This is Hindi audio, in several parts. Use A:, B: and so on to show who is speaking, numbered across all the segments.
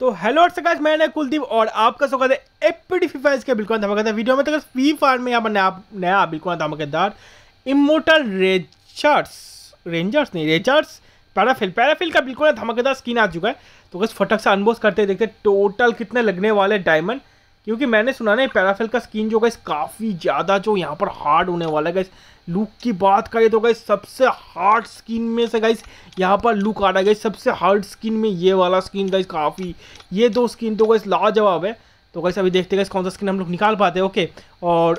A: तो हेलो सकाश मैं कुलदीप और आपका स्वागत है एपीडी फायर के बिल्कुल धमाकेदार वीडियो में तो फ्री फायर में यहाँ पर नया नया बिल्कुल धमाकेदार इमोटल रेचर्स रेंजर्स नहीं रेचर्स पैराफिल पैराफिल का बिल्कुल धमाकेदार स्किन आ चुका है तो बस फटक से अनबोस करते देखते टोटल कितने लगने वाले डायमंड क्योंकि मैंने सुना ना पैराफिल का स्कीन जो गैस काफ़ी ज़्यादा जो यहाँ पर हार्ड होने वाला है लुक की बात करें तो गई सबसे हार्ड स्किन में से गई यहाँ पर लुक आ रहा है सबसे हार्ड स्किन में ये वाला स्किन गाइज काफ़ी ये दो स्किन तो गई लाजवाब है तो कैसे अभी देखते हैं कौन सा स्किन हम लोग निकाल पाते हैं ओके और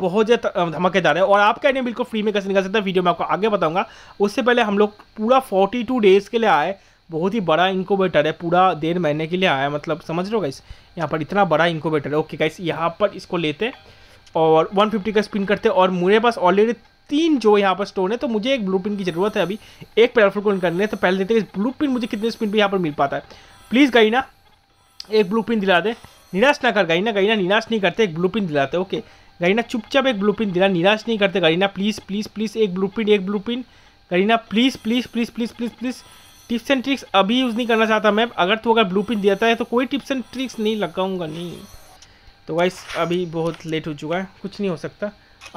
A: बहुत ज़्यादा धमाकेदार है और आप कहने बिल्कुल फ्री में कैसे निकाल सकते हैं वीडियो में आपको आगे बताऊंगा उससे पहले हम लोग पूरा 42 डेज़ के लिए आए बहुत ही बड़ा इंकोबेटर है पूरा डेढ़ महीने के लिए आया मतलब समझ रहे हो गाइस यहाँ पर इतना बड़ा इंकोबेटर है ओके गाइस यहाँ पर इसको लेते और 150 का स्पिन करते हैं और मेरे पास ऑलरेडी तीन जो यहाँ पर स्टोन है तो मुझे एक ब्लू पिन की जरूरत है अभी एक पैराफुल को करने है तो पहले देखते हैं ब्लू पिन मुझे कितने स्पिन पर यहाँ पर मिल पाता है प्लीज़ गई ना एक ब्लू पिन दिला दे निराश ना कर ना गई ना निराश नहीं करते एक ब्लू पिन दिलाते ओके गरीना चुपचाप एक ब्लू पिन दिला निराश नहीं करते गरीना प्लीज़ प्लीज़ प्लीज़ एक ब्लू पिन एक blue pin Garena please please please please please please tips and tricks अभी यूज़ नहीं करना चाहता मैं अगर तो अगर ब्लू पिन देता है तो कोई टिप्स एंड ट्रिक्स नहीं लगाऊंगा नहीं तो गाइस अभी बहुत लेट हो चुका है कुछ नहीं हो सकता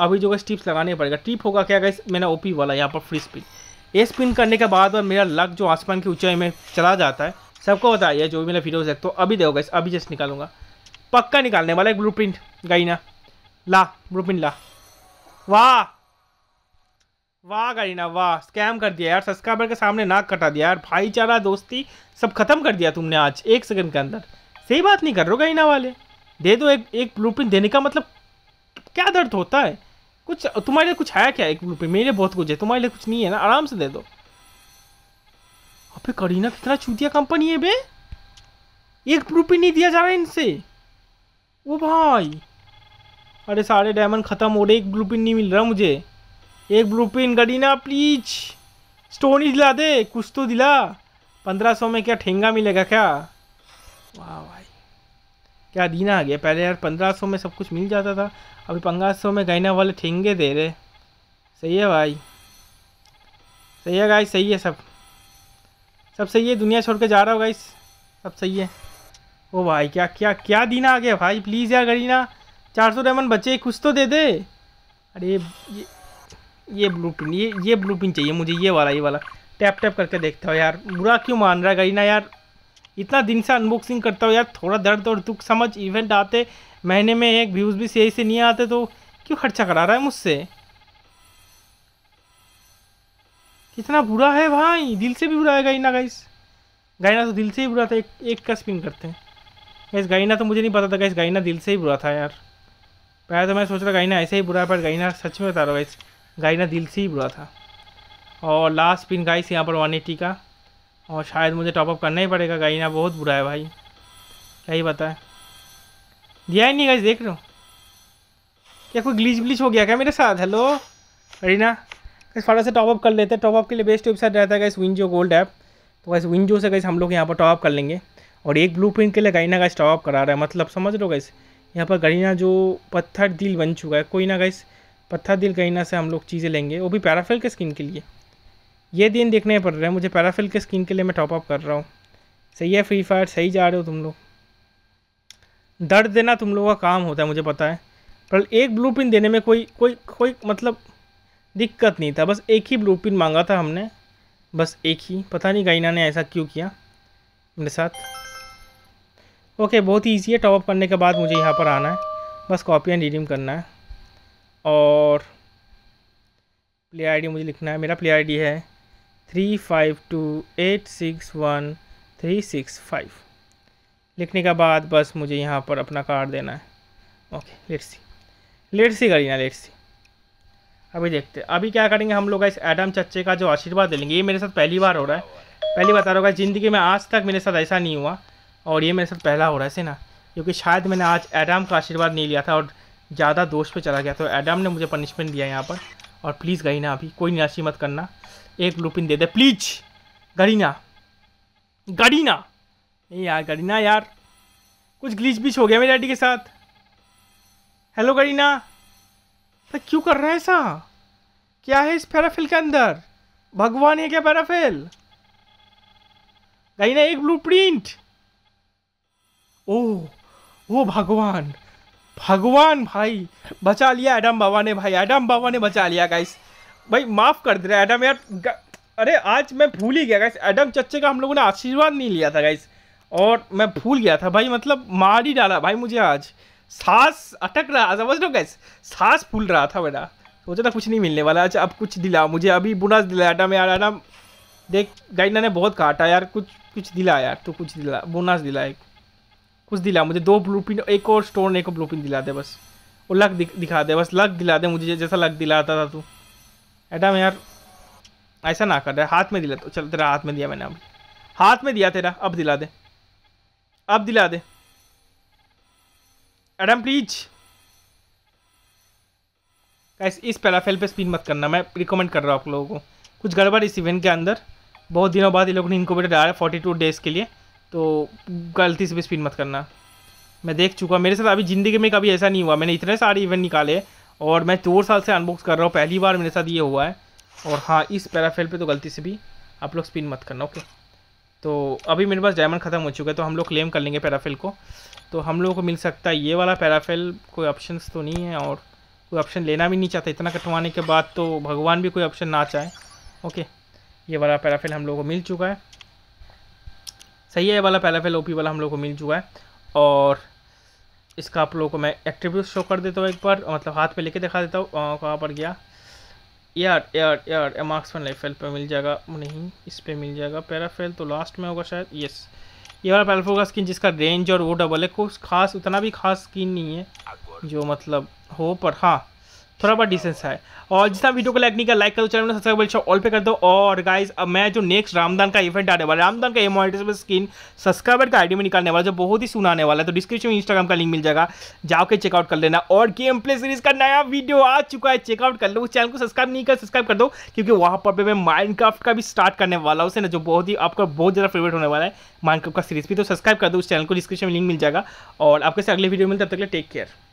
A: अभी जो गाइस टिप्स लगाने पड़ेगा टिप होगा क्या गाइस मैंने ओपी वाला यहाँ पर फ्री स्पिन ए स्पिन करने के बाद और मेरा लक जो आसमान की ऊंचाई में चला जाता है सबको बता जो भी मेरा वीडियो देखते हो अभी देखो गाइस अभी जस्ट निकालूंगा पक्का निकालने वाला एक ब्लू प्रिंट गाइना ला ब्लू प्रिंट ला वाह वाह गाइना वाह स्कैम कर दिया यार सब्सक्राइबर के सामने नाक कटा दिया यार भाईचारा दोस्ती सब खत्म कर दिया तुमने आज एक सेकंड के अंदर सही बात नहीं कर रहे हो गाइना वाले दे दो एक एक ब्लूप्रिंट देने का मतलब क्या दर्द होता है कुछ तुम्हारे लिए कुछ है क्या एक ब्लूप्रिंट मेरे लिए बहुत कुछ है तुम्हारे लिए कुछ नहीं है ना आराम से दे दो अबे करीना कितना चूतिया कंपनी है बे एक ब्लूप्रिंट नहीं दिया जा रहा है इनसे वो भाई अरे सारे डायमंड ख़त्म हो रहे एक ब्लू पिन नहीं मिल रहा मुझे एक blue pin Garena please stone ही दिला दे कुछ तो दिला पंद्रह सौ में क्या ठेंगा मिलेगा क्या वाह क्या दीना आ गया पहले यार पंद्रह सौ में सब कुछ मिल जाता था अभी पंद्रह सौ में गहना वाले ठेंगे दे रहे सही है भाई सही है गाइस सही है सब सब सही है दुनिया छोड़ के जा रहा हो गाइस सब सही है ओ भाई क्या क्या क्या दीना आ गया भाई प्लीज़ यार गरीना चार सौ डायमंड बचे कुछ तो दे दे अरे ये ये ब्लू प्रिंट ये ये ब्लू प्रिंट चाहिए मुझे ये वाला ये वाला टैप टैप करके देखता हो यार बुरा क्यों मान रहा है गरीना यार इतना दिन से अनबॉक्सिंग करता हूँ यार थोड़ा दर्द और दुख समझ इवेंट आते महीने में एक व्यूज़ भी सही से नहीं आते तो क्यों खर्चा करा रहा है मुझसे कितना बुरा है भाई दिल से भी बुरा है गाइना गाइस गाइना तो दिल से ही बुरा था एक एक का स्पिन करते हैं गैस गाइना तो मुझे नहीं पता था गैस गाइना दिल से ही बुरा था यार पहले तो मैं सोच रहा गाइना ऐसे ही बुरा है पर गाइना सच में बता रहा हूँ गैस गाइना दिल से ही बुरा था और लास्ट पिन गाइस यहाँ पर वन एटी का और शायद मुझे टॉपअप करना ही पड़ेगा गाइना बहुत बुरा है भाई क्या ही बताए दिया ही नहीं गाइज देख रहे हो क्या कोई ग्लीच ब्लीच हो गया क्या मेरे साथ हेलो रीना कैसे फटा से टॉपअप कर लेते हैं टॉपअप के लिए बेस्ट वेबसाइट रहता है गाइस विंजो गोल्ड ऐप तो गाइस विंजो से गाइस हम लोग यहाँ पर टॉपअप कर लेंगे और एक ब्लू प्रिंट के लिए गाइना गाइस टॉपअप करा रहा है मतलब समझ लो गाइस यहाँ पर गरीना जो पत्थर दिल बन चुका है कोई ना गाइस पत्थर दिल गरीना से हम लोग चीज़ें लेंगे वो भी पैराफिल के स्किन के लिए ये दिन देखने पड़ रहे हैं मुझे पैराफिल के स्किन के लिए मैं टॉपअप कर रहा हूँ सही है फ्री फायर सही जा रहे हो तुम लोग दर्द देना तुम लोगों का काम होता है मुझे पता है पर एक ब्लू पिन देने में कोई कोई कोई मतलब दिक्कत नहीं था बस एक ही ब्लू पिन मांगा था हमने बस एक ही पता नहीं गाइना ने ऐसा क्यों किया मेरे साथ ओके बहुत ही ईजी है टॉपअप करने के बाद मुझे यहाँ पर आना है बस कॉपी एंड रिडीम करना है और प्ले आईडी मुझे लिखना है मेरा प्ले आईडी है three five two eight six one three six five लिखने के बाद बस मुझे यहाँ पर अपना कार्ड देना है okay let see let see करिए ना लेट सी अभी देखते हैं अभी क्या करेंगे हम लोग इस एडम चच्चे का जो आशीर्वाद लेंगे ये मेरे साथ पहली बार हो रहा है पहली बार रहा ज़िंदगी में आज तक मेरे साथ ऐसा नहीं हुआ और ये मेरे साथ पहला हो रहा है से ना क्योंकि शायद मैंने आज एडम का आशीर्वाद नहीं लिया था और ज़्यादा दोष पे चला गया तो एडम ने मुझे पनिशमेंट दिया यहाँ पर और प्लीज़ गरीना अभी कोई निराशी मत करना एक लुपिन दे दे प्लीज गरीना गरीना यार गरीना यार कुछ ग्लीच बीच हो गया मेरी डैडी के साथ हेलो गरीना सर क्यों कर रहा है ऐसा क्या है इस पैराफिल के अंदर भगवान है क्या पैराफिल गरीना एक ब्लू प्रिंट ओह ओ भगवान भगवान भाई बचा लिया एडम बाबा ने भाई एडम बाबा ने बचा लिया गाइस भाई माफ़ कर दे रहा है एडम यार अरे आज मैं भूल ही गया गाइस एडम चच्चे का हम लोगों ने आशीर्वाद नहीं लिया था गाइस और मैं भूल गया था भाई मतलब मार ही डाला भाई मुझे आज सांस अटक रहा समझ लो गैस सांस फूल रहा था मेरा सोचा था कुछ नहीं मिलने वाला अच्छा अब कुछ दिला मुझे अभी बुनास दिलाया एडम यार एडम देख गाइडना ने बहुत काटा यार कुछ कुछ दिला यार तो कुछ दिला बोनास दिला एक कुछ दिला मुझे दो ब्लू एक और स्टोन एक और ब्लू दिला दे बस और लक दिखा दे बस लक दिला दे मुझे जैसा लक दिलाता था तू एडम यार ऐसा ना कर रहा हाथ में दिला तो चल तेरा हाथ में दिया मैंने अब हाथ में दिया तेरा अब दिला दे अब दिला दे एडम प्लीज गाइस इस पैराफेल पे स्पिन मत करना मैं रिकमेंड कर रहा हूँ आप लोगों को कुछ गड़बड़ इस इवेंट के अंदर बहुत दिनों बाद ये लोगों ने इनको बेटा डाला फोर्टी टू डेज़ के लिए तो गलती से भी स्पिन मत करना मैं देख चुका मेरे साथ अभी ज़िंदगी में कभी ऐसा नहीं हुआ मैंने इतने सारे इवेंट निकाले और मैं चौर साल से अनबॉक्स कर रहा हूँ पहली बार मेरे साथ ये हुआ है और हाँ इस पैराफेल पे तो गलती से भी आप लोग स्पिन मत करना ओके तो अभी मेरे पास डायमंड ख़त्म हो चुका है तो हम लोग क्लेम कर लेंगे पैराफेल को तो हम लोगों को मिल सकता है ये वाला पैराफेल कोई ऑप्शन तो नहीं है और कोई ऑप्शन लेना भी नहीं चाहता इतना कटवाने के बाद तो भगवान भी कोई ऑप्शन ना चाहे ओके ये वाला पैराफेल हम लोगों को मिल चुका है सही है ये वाला पहला फेल ओपी वाला हम लोग को मिल चुका है और इसका आप लोगों को मैं एक्ट्रीब्यूट शो कर देता हूँ एक बार मतलब हाथ पे लेके दिखा देता हूँ कहाँ पर गया यार यार यार मार्क्स वन लाइफ फेल पर मिल जाएगा नहीं इस पर मिल जाएगा पैरा फेल तो लास्ट में होगा शायद यस ये वाला पैल्फो का स्किन जिसका रेंज और वो डबल है कुछ खास उतना भी खास स्किन नहीं है जो मतलब हो पर हाँ थोड़ा बहुत डिस्टेंस है और जितना वीडियो को लाइक नहीं कर लाइक कर दो चैनल सब्सक्राइब करो ऑल पे कर दो और गाइज अब मैं जो नेक्स्ट रामदान का इवेंट आने वाला रामदान का एमोटिस स्किन सब्सक्राइबर का आईडी में निकालने वाला जो बहुत ही सुनाने वाला है तो डिस्क्रिप्शन में इंस्टाग्राम का लिंक मिल जाएगा जाकर चेकआउट कर लेना और गेम प्ले सीरीज का नया वीडियो आ चुका है चेकआउट कर लो उस चैनल को सब्सक्राइब नहीं कर सब्सक्राइब कर दो क्योंकि वहाँ पर मैं माइंड का भी स्टार्ट करने वाला हूँ ना जो बहुत ही आपका बहुत ज़्यादा फेवरेट होने वाला है माइंड का सीरीज भी तो सब्सक्राइब कर दो उस चैनल को डिस्क्रिप्शन में लिंक मिल जाएगा और आपके से अगले वीडियो मिलते तब तक टेक केयर